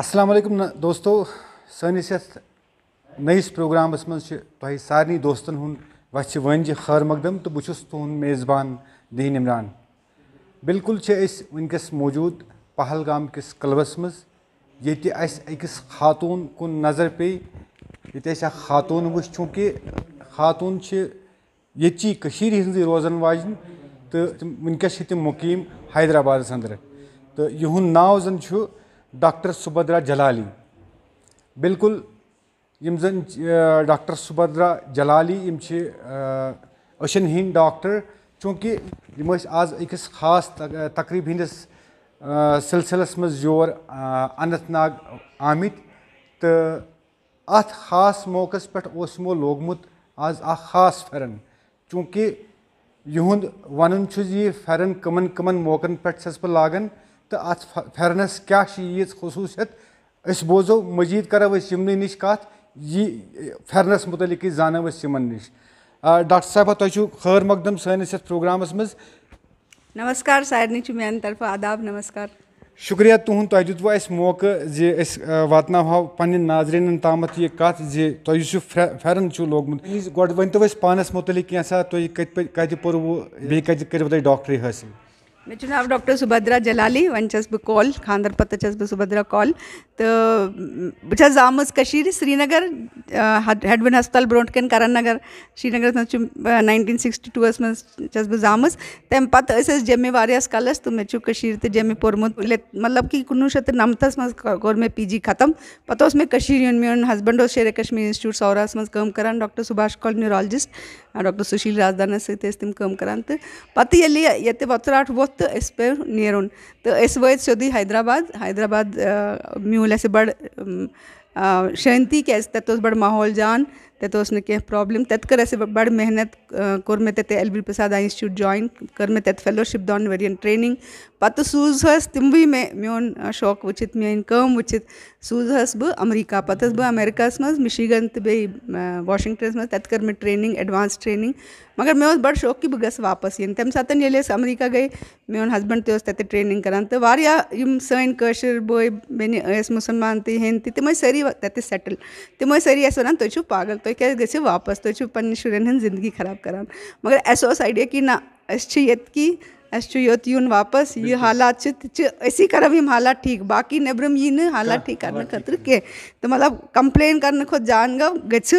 अस्सलाम वालेकुम दोस्तों सनिस नईस प्रोग्रामस मज सारे दोस्तन हूँ वछ वंज खैर मकदम तो बहुस तुद मेज़बान दीन इमरान बिल्कुल वनकस मौजूद पहलगाम किस क्लबस मज ये अकिस खातून कुन नज़र पे ये खातून वह चूँकि खातून ये हज रोजन वाजन तो वनकस तम मुकीम हैदराबाद अंदर तो यह नाव जन डॉक्टर सुभद्रा जलाली बिल्कुल यम जन डॉक्टर सुभद्रा जलाली यम अशन हिंद डॉक्टर चूँकि यम आज अकिस खास तकरीब हंदिस सिलसिलस मज योर अनंत नाग आमित तो अत खास मौकस पे उसमो लोगमुत आज आ खास फेरन चूँकि युद वन ये फेरन कमन कमन मौकन पे बह लागान तो अत फेरनस क्या यीज खसूसियत बोजो मजीद करो यमन नश कस मुतल मुतलिक जानो यमन नश डॉक्टर साहब तुम तो खैर मकदम सोग्राम नमस्कार सारे मान तरफ आदाब नमस्कार शुक्रिया तुहद तुम दिव मौक़ जे वातना तो तो पे नाजरन ताम ये कत जे तुम फेरन लोगमुत गोड वन तो पानस मुतल कैसा तुम कत पे कत करो तुम डॉक्टरी हासिल मैं चुनाव डॉक्टर सुभद्रा जलाली वन वनचस्ब कॉल खानदर पतचस्ब सुभद्रा कॉल तो बचा आम कशीर श्रीनगर हेडवन हस्पताल ब्रोटकन करन नगर श्रीनगर तो नाइनटीन सिक्सटी टू अस चस्ब जाम तम तो पत जमे वारियास कालस तो मे चु कशीर जमे पोरमो मतलब कि कुनू शत नमतस मस मे पी जी खत्म पतोस मे कशीर यून में हस्बैंड शेर कश्मीर इंस्टीट्यूट सौरास मस कम कर doctor Subhash Kaul neurologist doctor Sushil Rajdana से तम कर करन ये पत यली यते वो të espero njerun. Të esvojt shodi Hyderabad, Hyderabad uh, mjul ese bad um, uh, शैंती के तत्व बड़ माहौल जान तो उसने कह प्रॉब्लम ऐसे बड़ मेहनत कर में तेते एल बी प्रसाद इंस्टीट्यूट जॉइन कर में तत् तो फेलोशिप दौन वरियन ट्रेनिंग पत सूज हस तुम भी मैं म्योन शौक वचित मेन कम वचित सूज हस बह अमरीका पत बह अमेरिकास मज मिशीगन तो बे वॉशिंगटन मज तत् कर मे ट्रेनिंग एडवांस ट्रेनिंग मगर मैं बड़ शौक की बगस वापस इन तम सातन ये अमरीका गई म्योन हस्बैंड तो तते ट्रेनिंग करान तो वारिया यम सैन कशर बोय बेने मुसलमान ती हिंद ती तिम सरी तते सेटल तिम सरी ऐसा वनान तो पागल तो क्या કે वापस तो તો છું પણ ज़िंदगी ख़राब करान मगर ऐसा आइडिया कि ना अच्छी यत की अश्चु योत्यून वापस ये हालात चित ऐसी करम हिम हालात ठीक बाकी नेब्रम ये ने हालात हाँ, ठीक करने खतर के तो मतलब कंप्लेन करने खुद जान गा गच्छ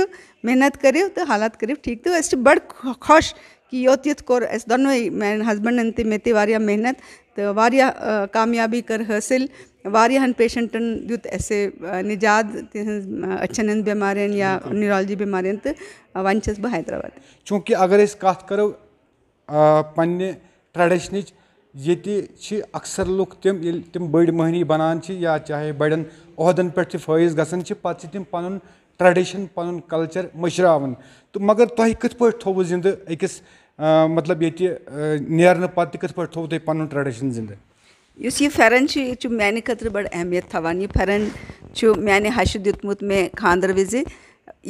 मेहनत करे तो हालात करीब ठीक तो ऐसे बड़ खुश कि यो तीत कोर एस दोनों ही मैं हस्बैंड अंति मेते वारिया मेहनत तो वारिया कामयाबी कर हासिल वारिया हन पेशेंटन युत ऐसे निजाद अच्छनन बीमारियन या न्यूरोलॉजी बीमारियन तो वंचस बह हैदराबाद चूँकि अगर इस कथ करो पन्ने ट्रेडिशन ये अक्सर लुक तम तम बड़ महनी बनान या चाहे बड़न अहदन पे फैज ग पत् तम पन ट्रेडिशन पन कल्चर मशरावन तो मगर तह कथ पे थो जिंद अकिस मतलब ये नेरने पे थो पन ट्रेडिशन जिंद इस ये फेरन यह माने बड़ अहमियत थवान यह फेरन माने हश दुतमुत मे खानदर वजि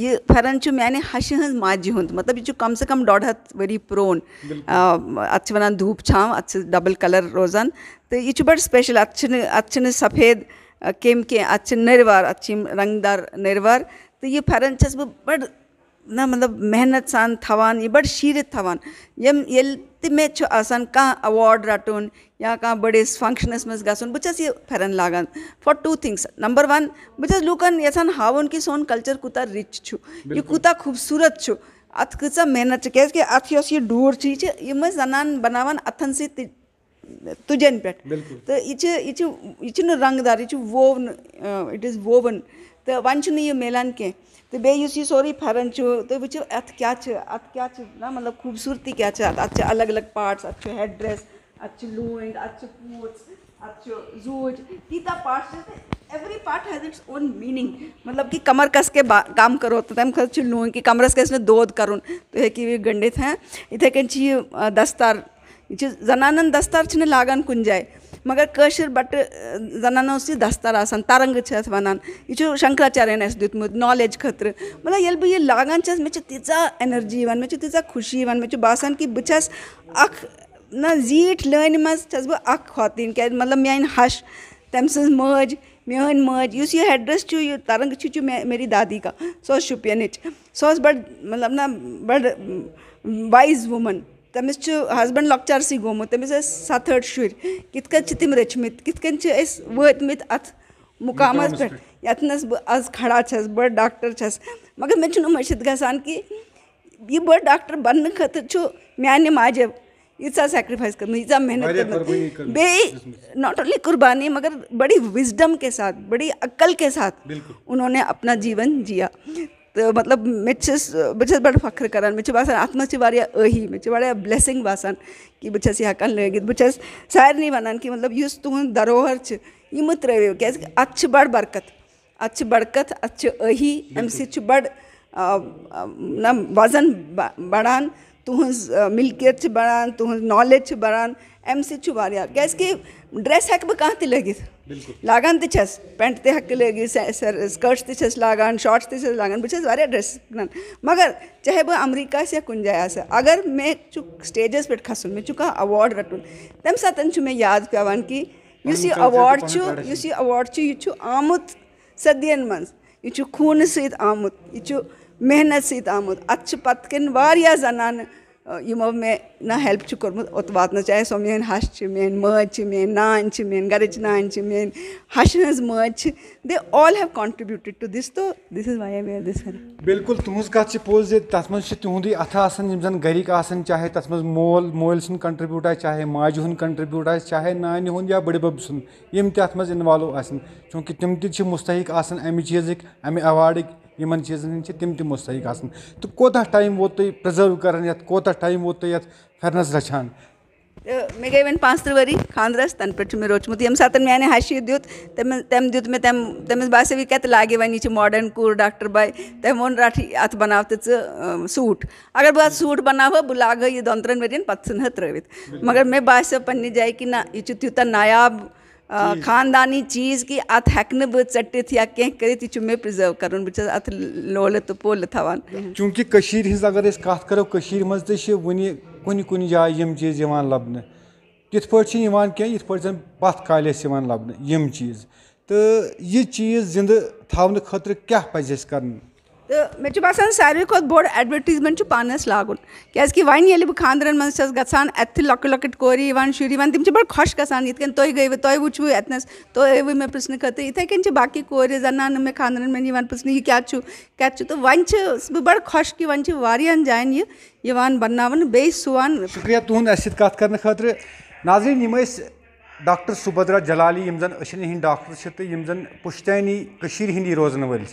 यह फेरन माने हश हज माजि हूँ मतलब यह कम से कम डोड हथ वरी प्रोन अत वन धूप छाव अत डबल कलर रोजान तो यह बड़ स्पेशल अत सफ़ेद केम कें अत नरवार अत रंगदार नरवार तो ये फ़रनचस बड़ ना मतलब मेहनत सान थवान ये बड़ शीरत थवान यम ये में छो आसान कहाँ अवार्ड राटून या कहाँ बड़े फंक्शनस में गासून बुचस ये फरन लागन for two things number one बुचस लूकन यसन हावन की सोन कल्चर कुता रिच छु ये कुता खूबसूरत छु अथ किसा मेहनत कैस के अथ योस ये डूर चीज ये मैं जनान बनावन अथन से तुजन पेट तो ये ये रंगदार ये वोवन इट इज़ वोवन तो वन चुन यह मिलान कह तो बेहतर सोरे फरन तो वो अत क्या अत क्या ना मतलब खूबसूरती क्या अत अलग अलग पार्ट्स अत हेड ड्रेस अत लूंग अत पूछ अतूज तीतः parts every part has its own meaning मतलब कि कमर कस के काम करो तो तम खर्च लूंग कि कमर कस ने दोद करुन तो है कि गंडित हैं इतने कहीं दस्तार जनानन दस्तार छ लागन कुन जाए मगर कशर बट जनानो सी दस्तारा आसान तारंग छ वनान इचो शंकराचार्यान नॉलेज खत्र मतलब ये बहुत लागान मे मेचे तिचा एनर्जी वन मेचे तिचा खुशी वन मेचे बासन की बचस अख ना जीठ लर्न मस छस बो मतलब मैं हश तम सज मज मेन मज इस ये एड्रेस यह तरंग मे, मेरी दादी का सो शुपियन सो बड़ मतलब ना बड़ वाइज वुमन तमें हजबंड लकचारसै गोमुत तमें सत अठ कम रचम कित वतम पे यथनस बह आज खड़ा छस बड़ डॉक्टर छस मगर मे मशीद गान कि यह बड़ डॉक्टर बन खतर माने माजब यूजा सैक्रिफाइस कर यूजा मेहनत कर बे नॉट ओनली कुर्बानी मगर बड़ी विजडम के साथ बड़ी अक्ल के साथ उन्होंने अपना जीवन जिया मतलब मे मिचस बड़ फख्र कर मे बसान अत मे वही मे मिच वाड़े ब्लेसिंग बासन कि बचस हकन लगित बचस सारे वनान कि मतलब इस तुंद धरोहर यम त्रो क्या अत बड़ बरकत अत बरकत अत अही अम सड़ न वजन बढ़ान तुह मिल्कियत बढ़ान तुह नॉलेज बढ़ान अम स क्या ड्रेस हेक बह कह लगित लागान तिछस पैंट ते हक लेगी स्कर्ट्स तिछस लागन शॉर्ट्स तिछस लागन बिचस वारे ड्रेस मगर चाहे वो अमेरिका से कुंजाया से अगर मे चुक स्टेजेस पर खसुन मैं चुका अवार्ड रटुन तम सतन चु मैं याद कवन की यु सी अवार्ड आमुत सदियन मंस यु खून सीत आमुत यु मेहनत सीत आमुत जनान یِمو مےٚ نہ ہیٚلٕپ چھُ کوٚرمُت اوٚت واتنَس چاہے سۄ میٛٲنۍ ہَش چھِ میٛٲنۍ مٲج چھِ میٛٲنۍ نانۍ چھِ میٛٲنۍ گَرٕچ نانۍ چھِ میٛٲنۍ ہَشہِ ہٕنٛز مٲج چھِ دے آل ہیٚو کانٹرٛبیوٗٹِڈ ٹُو دِس تو دِس اِز واے وِیر دِس بِلکُل تُہٕنٛز کَتھ چھِ پوٚز زِ تَتھ منٛز چھِ تِہُنٛدُے اَتھٕ آسان یِم زَن گَرِکۍ آسان چاہے تَتھ منٛز مول مٲلۍ سُنٛد کَنٹرٛبیوٗٹ آسہِ چاہے ماجہِ ہُنٛد کَنٹرٛبیوٗٹ آسہِ چاہے نانہِ ہُنٛد یا بٕڈبَب سُنٛد یِم تہِ اَتھ منٛز اِنوالو آسان چوٗنٛکہِ تِم تہِ چھِ مُستحق آسان اَمہِ چیٖزٕکۍ اَمہِ اٮ۪واڈٕکۍ یِمن چیٖزن ہٕنٛدۍ چھِ تِم تہِ مُستحق آسان تہٕ کوتاہ ٹایم ووت تُہۍ پرٛزٲرٕو کران یَتھ کوتاہ ٹایم ووت تُہۍ یَتھ پھٮ۪رنَس رَچھان تہٕ مےٚ گٔے وۄنۍ پانٛژھ تٕرٛہ ؤری خانٛدرَس تَنہٕ پٮ۪ٹھ چھُ مےٚ روٚچمُت ییٚمہِ ساتہٕ میٛانہِ ہَشہِ دیُت تٔمۍ تٔمۍ دیُت مےٚ تٔمۍ تٔمِس باسیو یہِ کَتہِ لاگہِ وۄنۍ یہِ چھِ ماڈٲرٕن کوٗر ڈاکٹر باے تٔمۍ ووٚن رَٹھ اَتھ بَناو تہٕ ژٕ سوٗٹ اگر بہٕ اَتھ سوٗٹ بَناوہا بہٕ لاگہٕ ہا یہِ دۄن ترٛٮ۪ن ؤرِیَن پَتہٕ ژھٕنہٕ ہا ترٛٲوِتھ مگر مےٚ باسیو پنٛنہِ جایہِ کہِ نہ یہِ چھُ تیوٗتاہ نایاب खानदानी चीज़ की अथ हेकन बटे या कह कर मे कर अथ लोल तो पोल थवान चूंकि कशीर अगर कत करो कशीर मज वन कुन चीज यवान लबने तिथ पे कह यथ पथ काले लबने यम चीज तो यह चीज जिंद थावन खतर क्या पजि कर तो मे बसान सारे खुद बोर्ड एडवर्टीजमेंट पानस लागू क्या कि वन बह खान मन गान अत लक कोरी शुरी वन तुम बड़े खुश ग तुम गई तुम वो अतनस तुव मे प्रश्न खाते इथे कैन बाकी कोर जाना मे खानर मैं प्रश्न यह क्या क्या तो वन बहुत बड़े खुश कि वन वन यान बनना बेस सुवान शुक्रिया तुम्हें सत कर नाजरन डॉक्टर सुभद्रा जलाली जन अशन हिंद डॉक्टर तो जन पुश्तैनी कशीर हिंदी रोजन वल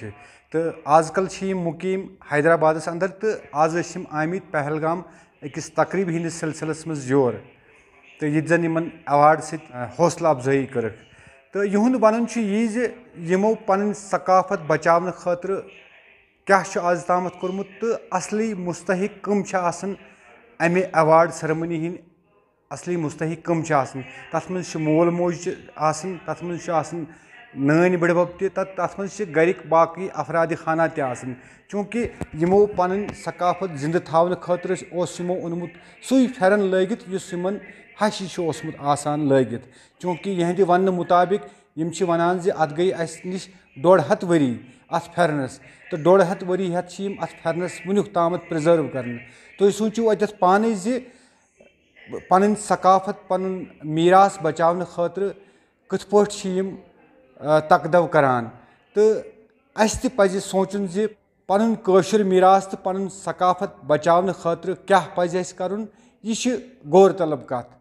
तो आजकल मुकीम हैदराबाद अंदर तो आज आमित पहलगाम अकिस तकरीब हिंदिस सिलसिलस मज योर तो, तो ये जन इन एवार्ड सौसल अफजाई कर तो युद्ध वन यह यमो पन बचा खतर क्या आज ताम कोर्मुत तो असली मुस्तक कम अमे एवार्ड सरमनी हिंद اصلی مستحق کم چھِ آسان تتھ منٛز چھِ مول موج چھِ آسان تتھ منٛز چھُ آسان نٲنۍ بٕڈبب تہِ تتھ تتھ منٛز چھِ گرِکۍ باقٕے افرادِ خانہ تہِ آسان چوٗنٛکہِ یِمو پنٕنۍ ثقافت زِندٕ تھاونہٕ خٲطرٕ اوس یِمو اوٚنمُت سُے پھٮ۪رن لٲگِتھ یُس یِمن ہشہِ چھُ اوسمُت آسان لٲگِتھ چوٗنٛکہِ یِہنٛدِ وننہٕ مُطابق یِم چھِ ونان زِ اتھ گٔے اسہِ نِش ڈۄڈ ہتھ ؤری اتھ پھٮ۪رنس تہٕ ڈۄڈ ہتھ ؤری ہیتھ چھِ یِم اتھ پھٮ۪رنس وُنیُک تامتھ پرزٲرٕو کران تُہۍ سوٗنٛچِو اتٮ۪تھ پانے زِ पन सकाफत पन मीरास बचाव खातर कथ पे तकदव करान तो अस तज सोचन जि पन कशर मीरास तो पन सकाफत बचाव खातर क्या पज कर यह गौर तलब कत